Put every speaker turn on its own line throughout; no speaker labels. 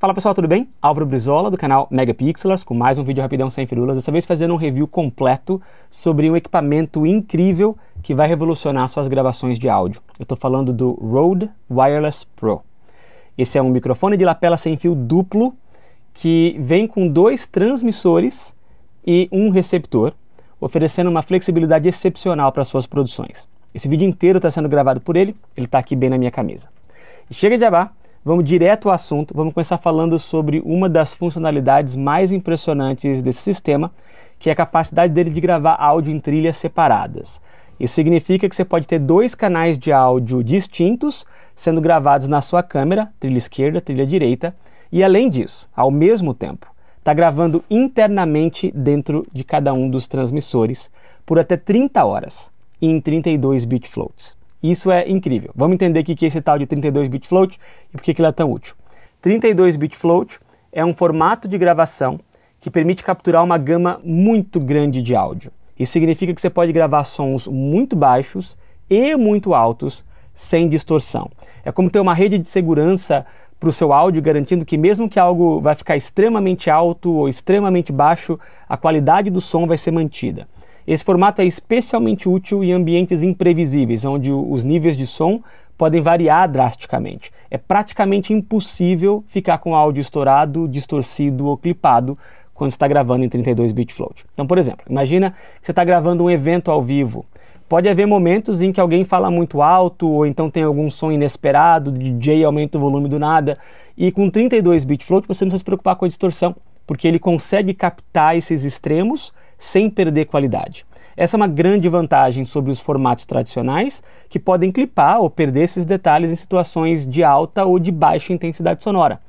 Fala pessoal, tudo bem? Álvaro Brizola do canal Megapixelars com mais um vídeo rapidão sem firulas, dessa vez fazendo um review completo sobre um equipamento incrível que vai revolucionar suas gravações de áudio. Eu estou falando do Rode Wireless Pro. Esse é um microfone de lapela sem fio duplo que vem com dois transmissores e um receptor, oferecendo uma flexibilidade excepcional para suas produções. Esse vídeo inteiro está sendo gravado por ele, ele está aqui bem na minha camisa. chega de abar, Vamos direto ao assunto, vamos começar falando sobre uma das funcionalidades mais impressionantes desse sistema, que é a capacidade dele de gravar áudio em trilhas separadas. Isso significa que você pode ter dois canais de áudio distintos sendo gravados na sua câmera, trilha esquerda, trilha direita, e além disso, ao mesmo tempo, está gravando internamente dentro de cada um dos transmissores por até 30 horas em 32 bit floats. Isso é incrível. Vamos entender o que é esse tal de 32-bit float e por que ele é tão útil. 32-bit float é um formato de gravação que permite capturar uma gama muito grande de áudio. Isso significa que você pode gravar sons muito baixos e muito altos sem distorção. É como ter uma rede de segurança para o seu áudio, garantindo que mesmo que algo vai ficar extremamente alto ou extremamente baixo, a qualidade do som vai ser mantida. Esse formato é especialmente útil em ambientes imprevisíveis, onde os níveis de som podem variar drasticamente. É praticamente impossível ficar com áudio estourado, distorcido ou clipado quando está gravando em 32 bit float. Então, por exemplo, imagina que você está gravando um evento ao vivo. Pode haver momentos em que alguém fala muito alto ou então tem algum som inesperado, o DJ aumenta o volume do nada. E com 32 bit float você não precisa se preocupar com a distorção, porque ele consegue captar esses extremos sem perder qualidade. Essa é uma grande vantagem sobre os formatos tradicionais, que podem clipar ou perder esses detalhes em situações de alta ou de baixa intensidade sonora.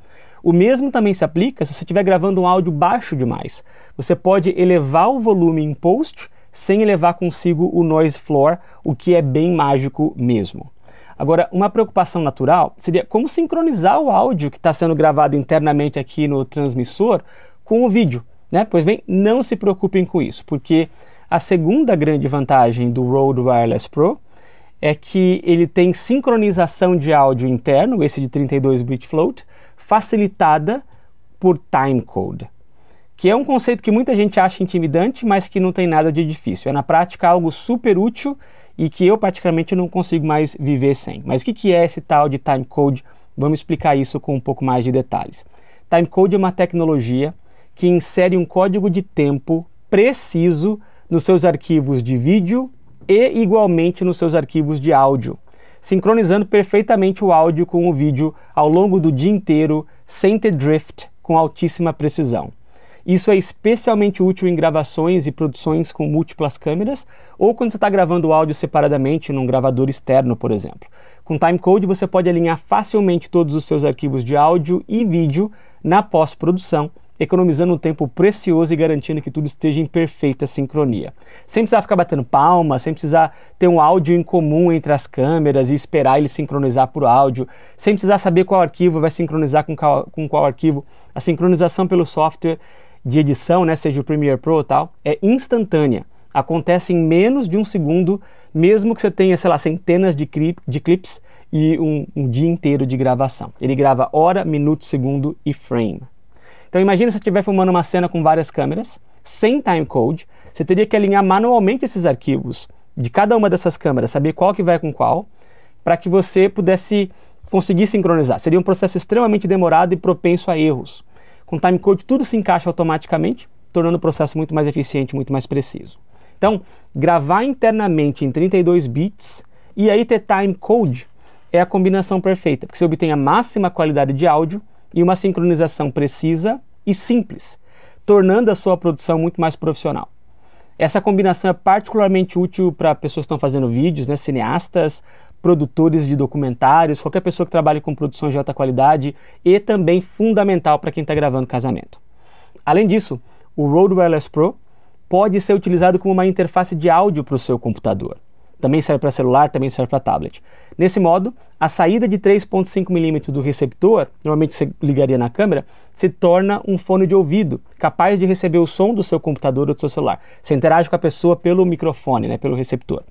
O mesmo também se aplica se você estiver gravando um áudio baixo demais. Você pode elevar o volume em post sem elevar consigo o noise floor, o que é bem mágico mesmo. Agora, uma preocupação natural seria como sincronizar o áudio que está sendo gravado internamente aqui no transmissor com o vídeo. Né? Pois bem, não se preocupem com isso, porque a segunda grande vantagem do Rode Wireless Pro é que ele tem sincronização de áudio interno, esse de 32-bit float, facilitada por timecode, que é um conceito que muita gente acha intimidante, mas que não tem nada de difícil. É na prática algo super útil e que eu praticamente não consigo mais viver sem. Mas o que é esse tal de timecode? Vamos explicar isso com um pouco mais de detalhes. Timecode é uma tecnologia que insere um código de tempo preciso nos seus arquivos de vídeo e igualmente nos seus arquivos de áudio, sincronizando perfeitamente o áudio com o vídeo ao longo do dia inteiro, sem ter drift, com altíssima precisão. Isso é especialmente útil em gravações e produções com múltiplas câmeras ou quando você está gravando o áudio separadamente num gravador externo, por exemplo. Com timecode você pode alinhar facilmente todos os seus arquivos de áudio e vídeo na pós-produção economizando um tempo precioso e garantindo que tudo esteja em perfeita sincronia. Sem precisar ficar batendo palmas, sem precisar ter um áudio em comum entre as câmeras e esperar ele sincronizar por áudio, sem precisar saber qual arquivo vai sincronizar com qual, com qual arquivo. A sincronização pelo software de edição, né, seja o Premiere Pro ou tal, é instantânea acontece em menos de um segundo, mesmo que você tenha, sei lá, centenas de, clip, de clips e um, um dia inteiro de gravação. Ele grava hora, minuto, segundo e frame. Então imagine se você estiver filmando uma cena com várias câmeras, sem timecode, você teria que alinhar manualmente esses arquivos de cada uma dessas câmeras, saber qual que vai com qual, para que você pudesse conseguir sincronizar. Seria um processo extremamente demorado e propenso a erros. Com timecode tudo se encaixa automaticamente, tornando o processo muito mais eficiente, muito mais preciso. Então, gravar internamente em 32 bits e aí ter timecode é a combinação perfeita, porque você obtém a máxima qualidade de áudio e uma sincronização precisa e simples, tornando a sua produção muito mais profissional. Essa combinação é particularmente útil para pessoas que estão fazendo vídeos, né, cineastas, produtores de documentários, qualquer pessoa que trabalhe com produções de alta qualidade e também fundamental para quem está gravando casamento. Além disso, o Rode Wireless Pro pode ser utilizado como uma interface de áudio para o seu computador também serve para celular, também serve para tablet. Nesse modo, a saída de 3.5 mm do receptor, normalmente você ligaria na câmera, se torna um fone de ouvido, capaz de receber o som do seu computador ou do seu celular. Você interage com a pessoa pelo microfone, né, pelo receptor.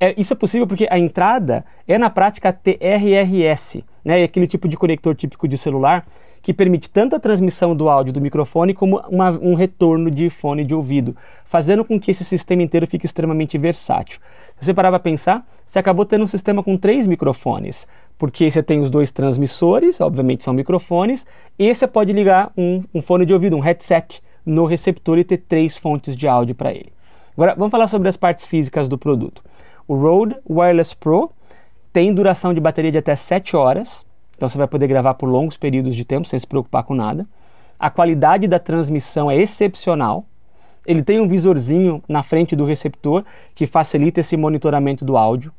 É, isso é possível porque a entrada é na prática TRRS, né? É aquele tipo de conector típico de celular que permite tanto a transmissão do áudio do microfone como uma, um retorno de fone de ouvido, fazendo com que esse sistema inteiro fique extremamente versátil. Se você parar para pensar, você acabou tendo um sistema com três microfones, porque você tem os dois transmissores, obviamente são microfones, e você pode ligar um, um fone de ouvido, um headset, no receptor e ter três fontes de áudio para ele. Agora, vamos falar sobre as partes físicas do produto. O Rode Wireless Pro tem duração de bateria de até 7 horas, então você vai poder gravar por longos períodos de tempo sem se preocupar com nada. A qualidade da transmissão é excepcional. Ele tem um visorzinho na frente do receptor que facilita esse monitoramento do áudio.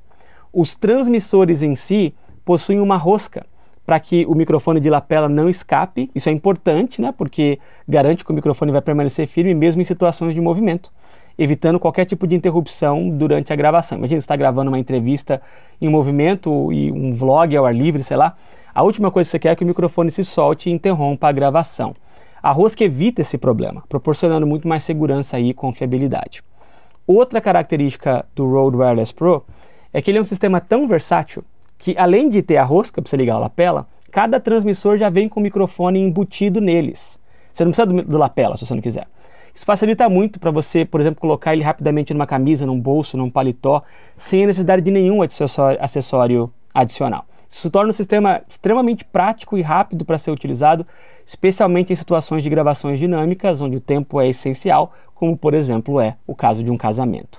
Os transmissores em si possuem uma rosca para que o microfone de lapela não escape. Isso é importante, né? Porque garante que o microfone vai permanecer firme mesmo em situações de movimento evitando qualquer tipo de interrupção durante a gravação. Imagina, você está gravando uma entrevista em movimento e um vlog ao ar livre, sei lá. A última coisa que você quer é que o microfone se solte e interrompa a gravação. A Rosca evita esse problema, proporcionando muito mais segurança e confiabilidade. Outra característica do Rode Wireless Pro é que ele é um sistema tão versátil que, além de ter a rosca para você ligar o lapela, cada transmissor já vem com o microfone embutido neles. Você não precisa do, do lapela se você não quiser. Isso facilita muito para você, por exemplo, colocar ele rapidamente numa camisa, num bolso, num paletó, sem a necessidade de nenhum acessório adicional. Isso torna o sistema extremamente prático e rápido para ser utilizado, especialmente em situações de gravações dinâmicas, onde o tempo é essencial, como por exemplo é o caso de um casamento.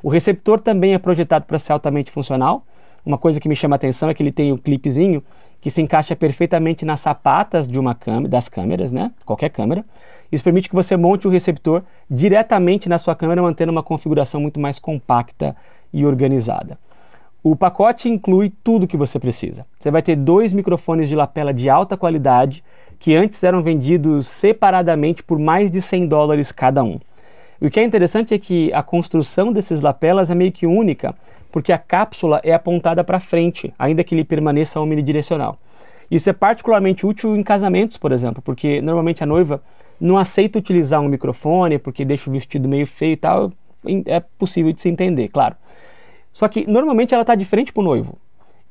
O receptor também é projetado para ser altamente funcional, uma coisa que me chama a atenção é que ele tem um clipezinho que se encaixa perfeitamente nas sapatas de uma câmera, das câmeras, né? Qualquer câmera. Isso permite que você monte o receptor diretamente na sua câmera, mantendo uma configuração muito mais compacta e organizada. O pacote inclui tudo que você precisa. Você vai ter dois microfones de lapela de alta qualidade que antes eram vendidos separadamente por mais de 100 dólares cada um. o que é interessante é que a construção desses lapelas é meio que única, porque a cápsula é apontada para frente, ainda que ele permaneça omnidirecional. Isso é particularmente útil em casamentos, por exemplo, porque normalmente a noiva não aceita utilizar um microfone porque deixa o vestido meio feio e tal. É possível de se entender, claro. Só que normalmente ela está de frente para o noivo.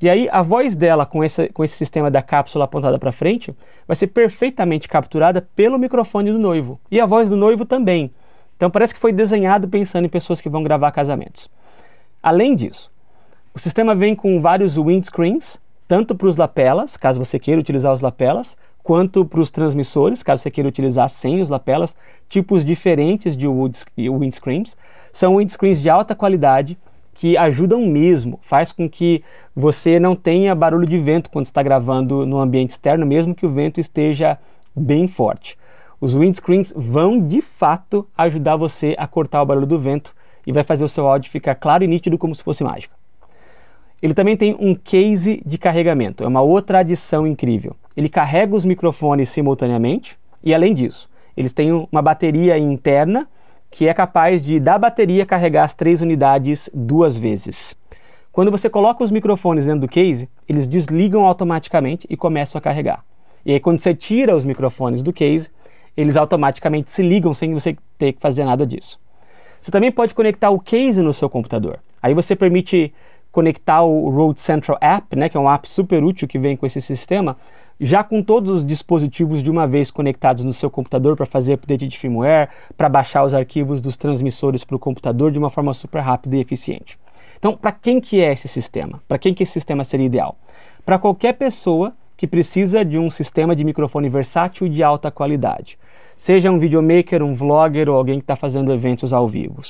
E aí a voz dela com esse, com esse sistema da cápsula apontada para frente vai ser perfeitamente capturada pelo microfone do noivo. E a voz do noivo também. Então parece que foi desenhado pensando em pessoas que vão gravar casamentos. Além disso, o sistema vem com vários windscreens, tanto para os lapelas, caso você queira utilizar os lapelas, quanto para os transmissores, caso você queira utilizar sem os lapelas, tipos diferentes de windscreens. São windscreens de alta qualidade que ajudam mesmo, faz com que você não tenha barulho de vento quando está gravando no ambiente externo, mesmo que o vento esteja bem forte. Os windscreens vão de fato ajudar você a cortar o barulho do vento e vai fazer o seu áudio ficar claro e nítido como se fosse mágico. Ele também tem um case de carregamento, é uma outra adição incrível. Ele carrega os microfones simultaneamente e, além disso, eles têm uma bateria interna que é capaz de, da bateria, carregar as três unidades duas vezes. Quando você coloca os microfones dentro do case, eles desligam automaticamente e começam a carregar. E aí, quando você tira os microfones do case, eles automaticamente se ligam sem você ter que fazer nada disso. Você também pode conectar o case no seu computador. Aí você permite conectar o Road Central App, né, que é um app super útil que vem com esse sistema, já com todos os dispositivos de uma vez conectados no seu computador para fazer update de firmware, para baixar os arquivos dos transmissores para o computador de uma forma super rápida e eficiente. Então, para quem que é esse sistema? Para quem que esse sistema seria ideal? Para qualquer pessoa que precisa de um sistema de microfone versátil de alta qualidade seja um videomaker, um vlogger ou alguém que está fazendo eventos ao vivo.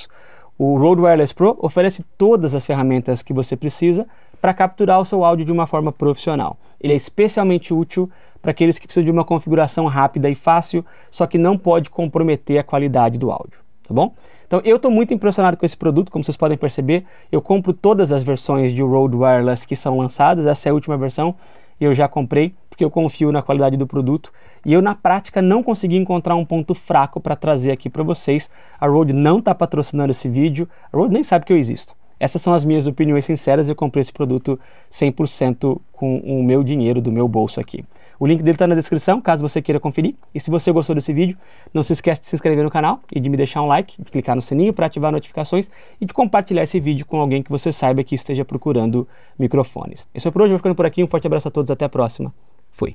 O Rode Wireless Pro oferece todas as ferramentas que você precisa para capturar o seu áudio de uma forma profissional. Ele é especialmente útil para aqueles que precisam de uma configuração rápida e fácil, só que não pode comprometer a qualidade do áudio, tá bom? Então eu estou muito impressionado com esse produto, como vocês podem perceber, eu compro todas as versões de Rode Wireless que são lançadas, essa é a última versão, e eu já comprei, porque eu confio na qualidade do produto e eu na prática não consegui encontrar um ponto fraco para trazer aqui para vocês. A Road não está patrocinando esse vídeo, a Road nem sabe que eu existo. Essas são as minhas opiniões sinceras, eu comprei esse produto 100% com o meu dinheiro do meu bolso aqui. O link dele está na descrição, caso você queira conferir. E se você gostou desse vídeo, não se esquece de se inscrever no canal e de me deixar um like, de clicar no sininho para ativar notificações e de compartilhar esse vídeo com alguém que você saiba que esteja procurando microfones. Isso é por hoje, vou ficando por aqui, um forte abraço a todos, até a próxima. Fui.